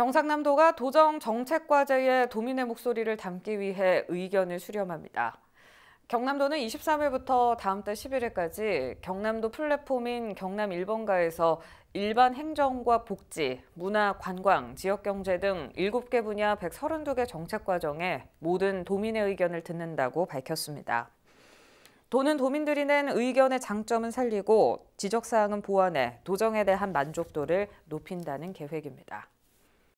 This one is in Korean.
경상남도가 도정 정책과제에 도민의 목소리를 담기 위해 의견을 수렴합니다. 경남도는 23일부터 다음 달 11일까지 경남도 플랫폼인 경남 1번가에서 일반 행정과 복지, 문화, 관광, 지역경제 등 7개 분야 132개 정책 과정에 모든 도민의 의견을 듣는다고 밝혔습니다. 도는 도민들이 낸 의견의 장점은 살리고 지적사항은 보완해 도정에 대한 만족도를 높인다는 계획입니다.